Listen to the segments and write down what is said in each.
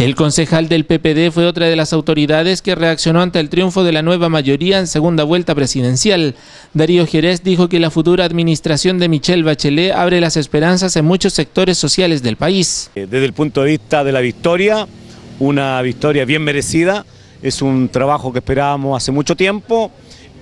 El concejal del PPD fue otra de las autoridades que reaccionó ante el triunfo de la nueva mayoría en segunda vuelta presidencial. Darío Jerez dijo que la futura administración de Michelle Bachelet abre las esperanzas en muchos sectores sociales del país. Eh, desde el punto de vista de la victoria, una victoria bien merecida, es un trabajo que esperábamos hace mucho tiempo.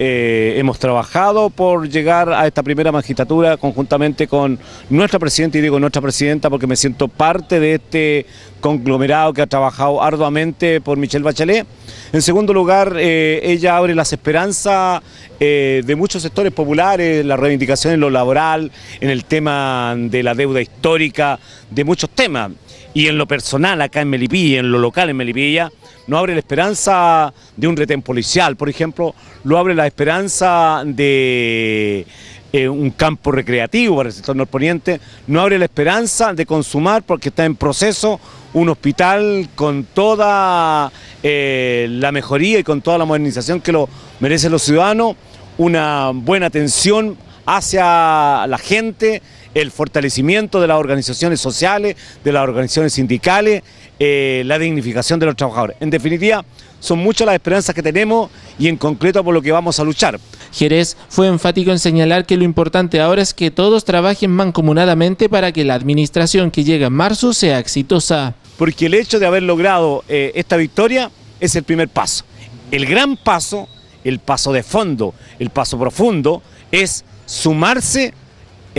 Eh, hemos trabajado por llegar a esta primera magistratura conjuntamente con nuestra presidenta, y digo nuestra presidenta porque me siento parte de este conglomerado que ha trabajado arduamente por Michelle Bachelet. En segundo lugar, eh, ella abre las esperanzas eh, de muchos sectores populares, la reivindicación en lo laboral, en el tema de la deuda histórica, de muchos temas. Y en lo personal, acá en Melipilla, en lo local en Melipilla, no abre la esperanza de un retén policial, por ejemplo, no abre la esperanza de eh, un campo recreativo para el sector norponiente, no abre la esperanza de consumar porque está en proceso un hospital con toda eh, la mejoría y con toda la modernización que lo merecen los ciudadanos, una buena atención hacia la gente, el fortalecimiento de las organizaciones sociales, de las organizaciones sindicales, eh, la dignificación de los trabajadores. En definitiva, son muchas las esperanzas que tenemos y en concreto por lo que vamos a luchar. Jerez fue enfático en señalar que lo importante ahora es que todos trabajen mancomunadamente para que la administración que llega en marzo sea exitosa. Porque el hecho de haber logrado eh, esta victoria es el primer paso. El gran paso, el paso de fondo, el paso profundo, es sumarse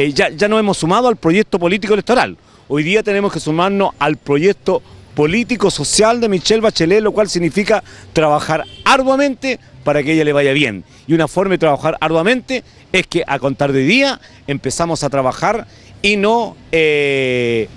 eh, ya, ya nos hemos sumado al proyecto político electoral. Hoy día tenemos que sumarnos al proyecto político-social de Michelle Bachelet, lo cual significa trabajar arduamente para que ella le vaya bien. Y una forma de trabajar arduamente es que a contar de día empezamos a trabajar y no eh,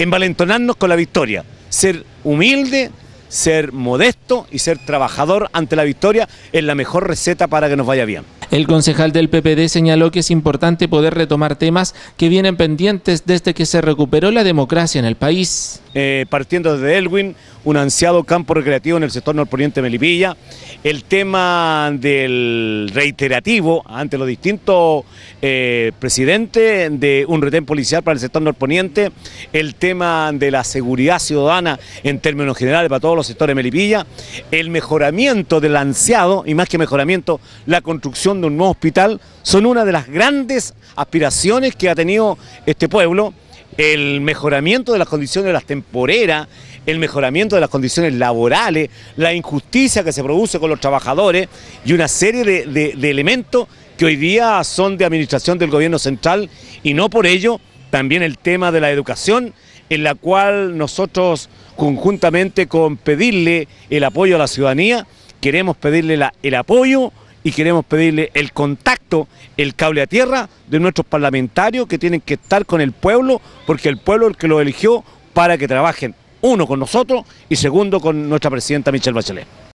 envalentonarnos con la victoria. Ser humilde, ser modesto y ser trabajador ante la victoria es la mejor receta para que nos vaya bien. El concejal del PPD señaló que es importante poder retomar temas que vienen pendientes desde que se recuperó la democracia en el país. Eh, partiendo desde Elwin, un ansiado campo recreativo en el sector norponiente de Melipilla, el tema del reiterativo ante los distintos eh, presidentes de un retén policial para el sector norponiente, el tema de la seguridad ciudadana en términos generales para todos los sectores de Melipilla, el mejoramiento del ansiado y más que mejoramiento, la construcción un nuevo hospital, son una de las grandes aspiraciones que ha tenido este pueblo, el mejoramiento de las condiciones de las temporeras, el mejoramiento de las condiciones laborales, la injusticia que se produce con los trabajadores y una serie de, elementos que hoy día son de administración del gobierno central y no por ello también el tema de la educación en la cual nosotros conjuntamente con pedirle el apoyo a la ciudadanía, queremos pedirle el apoyo y queremos pedirle el contacto, el cable a tierra de nuestros parlamentarios que tienen que estar con el pueblo, porque el pueblo es el que lo eligió para que trabajen, uno con nosotros y segundo con nuestra presidenta Michelle Bachelet.